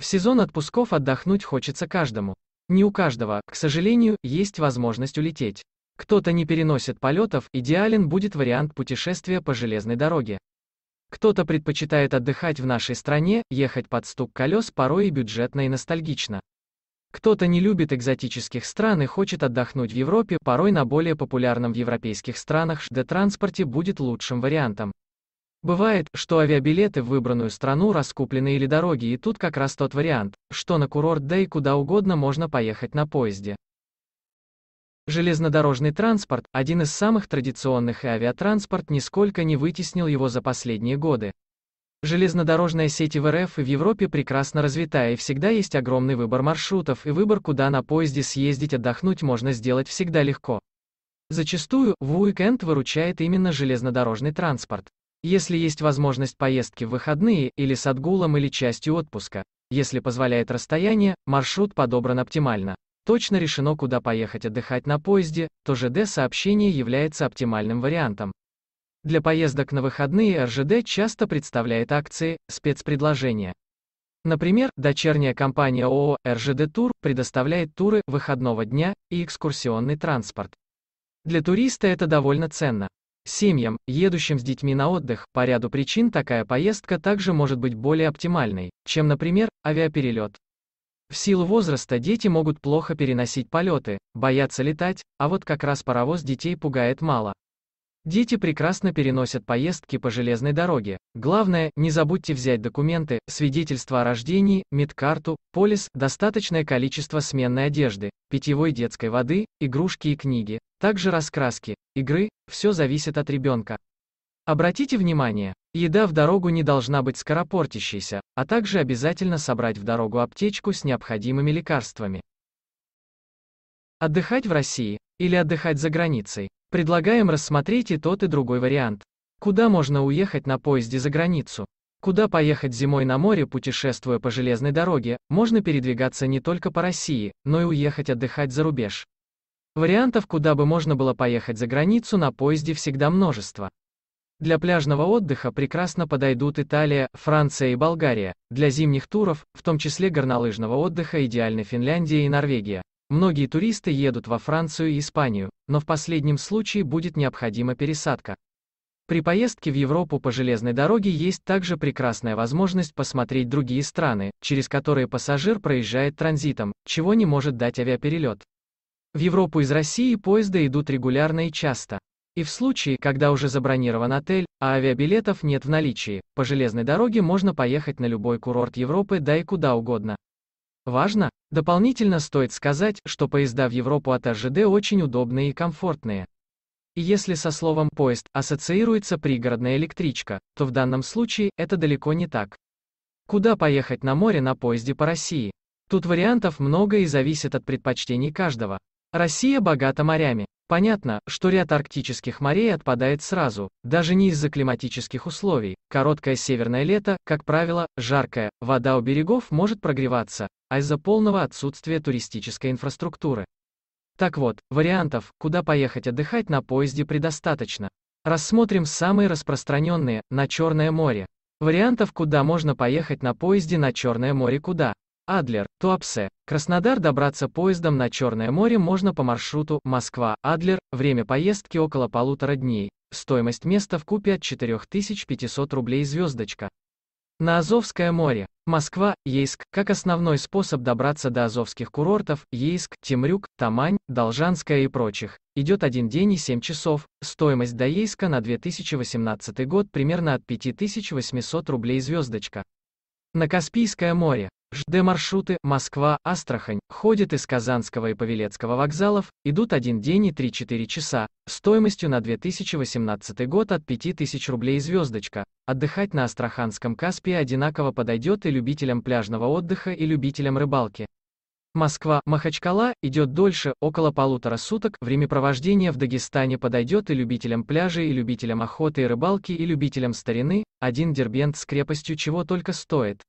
В сезон отпусков отдохнуть хочется каждому. Не у каждого, к сожалению, есть возможность улететь. Кто-то не переносит полетов, идеален будет вариант путешествия по железной дороге. Кто-то предпочитает отдыхать в нашей стране, ехать под стук колес порой и бюджетно и ностальгично. Кто-то не любит экзотических стран и хочет отдохнуть в Европе, порой на более популярном в европейских странах ЖД-транспорте будет лучшим вариантом. Бывает, что авиабилеты в выбранную страну раскуплены или дороги и тут как раз тот вариант, что на курорт да и куда угодно можно поехать на поезде. Железнодорожный транспорт, один из самых традиционных и авиатранспорт нисколько не вытеснил его за последние годы. Железнодорожная сеть в РФ и в Европе прекрасно развита и всегда есть огромный выбор маршрутов и выбор куда на поезде съездить отдохнуть можно сделать всегда легко. Зачастую, в уикенд выручает именно железнодорожный транспорт. Если есть возможность поездки в выходные или с отгулом или частью отпуска, если позволяет расстояние, маршрут подобран оптимально. Точно решено, куда поехать отдыхать на поезде, то ЖД-сообщение является оптимальным вариантом. Для поездок на выходные РЖД часто представляет акции, спецпредложения. Например, дочерняя компания ООО «РЖД Тур» предоставляет туры выходного дня и экскурсионный транспорт. Для туриста это довольно ценно. Семьям, едущим с детьми на отдых, по ряду причин такая поездка также может быть более оптимальной, чем, например, авиаперелет. В силу возраста дети могут плохо переносить полеты, боятся летать, а вот как раз паровоз детей пугает мало. Дети прекрасно переносят поездки по железной дороге. Главное, не забудьте взять документы, свидетельство о рождении, медкарту, полис, достаточное количество сменной одежды, питьевой детской воды, игрушки и книги, также раскраски, игры, все зависит от ребенка. Обратите внимание, еда в дорогу не должна быть скоропортящейся, а также обязательно собрать в дорогу аптечку с необходимыми лекарствами. Отдыхать в России или отдыхать за границей. Предлагаем рассмотреть и тот, и другой вариант. Куда можно уехать на поезде за границу? Куда поехать зимой на море, путешествуя по железной дороге, можно передвигаться не только по России, но и уехать отдыхать за рубеж. Вариантов, куда бы можно было поехать за границу на поезде всегда множество. Для пляжного отдыха прекрасно подойдут Италия, Франция и Болгария, для зимних туров, в том числе горнолыжного отдыха идеальны Финляндия и Норвегия. Многие туристы едут во Францию и Испанию, но в последнем случае будет необходима пересадка. При поездке в Европу по железной дороге есть также прекрасная возможность посмотреть другие страны, через которые пассажир проезжает транзитом, чего не может дать авиаперелет. В Европу из России поезда идут регулярно и часто. И в случае, когда уже забронирован отель, а авиабилетов нет в наличии, по железной дороге можно поехать на любой курорт Европы, да и куда угодно. Важно, дополнительно стоит сказать, что поезда в Европу от РЖД очень удобные и комфортные. И если со словом «поезд» ассоциируется пригородная электричка, то в данном случае это далеко не так. Куда поехать на море на поезде по России? Тут вариантов много и зависит от предпочтений каждого. Россия богата морями. Понятно, что ряд арктических морей отпадает сразу, даже не из-за климатических условий. Короткое северное лето, как правило, жаркое, вода у берегов может прогреваться, а из-за полного отсутствия туристической инфраструктуры. Так вот, вариантов, куда поехать отдыхать на поезде предостаточно. Рассмотрим самые распространенные, на Черное море. Вариантов, куда можно поехать на поезде на Черное море куда. Адлер, Туапсе, Краснодар добраться поездом на Черное море можно по маршруту Москва, Адлер, время поездки около полутора дней, стоимость места в купе от 4500 рублей звездочка. На Азовское море. Москва, Ейск, как основной способ добраться до азовских курортов, Ейск, Темрюк, Тамань, Должанская и прочих, идет один день и 7 часов, стоимость до Ейска на 2018 год примерно от 5800 рублей звездочка. На Каспийское море, ЖД маршруты Москва-Астрахань ходят из Казанского и Павелецкого вокзалов, идут один день и 3-4 часа, стоимостью на 2018 год от 5000 рублей звездочка. Отдыхать на Астраханском Каспии одинаково подойдет и любителям пляжного отдыха, и любителям рыбалки. Москва, Махачкала, идет дольше, около полутора суток, времяпровождение в Дагестане подойдет и любителям пляжей, и любителям охоты и рыбалки, и любителям старины, один дербент с крепостью чего только стоит.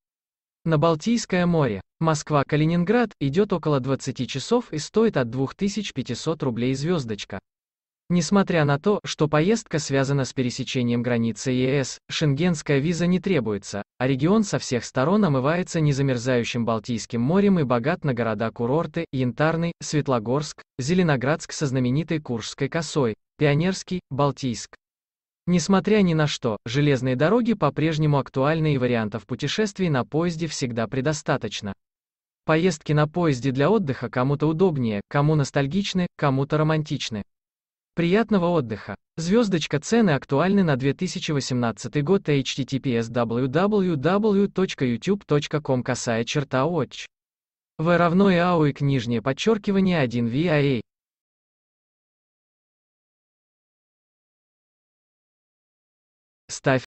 На Балтийское море, Москва-Калининград, идет около 20 часов и стоит от 2500 рублей звездочка. Несмотря на то, что поездка связана с пересечением границы ЕС, шенгенская виза не требуется, а регион со всех сторон омывается незамерзающим Балтийским морем и богат на города-курорты, Янтарный, Светлогорск, Зеленоградск со знаменитой Куршской косой, Пионерский, Балтийск. Несмотря ни на что, железные дороги по-прежнему актуальны и вариантов путешествий на поезде всегда предостаточно. Поездки на поезде для отдыха кому-то удобнее, кому ностальгичны, кому-то романтичны. Приятного отдыха! Звездочка цены актуальны на 2018 год https www.youtube.com касая черта watch. В равно и ауик нижнее подчеркивание 1 VIA.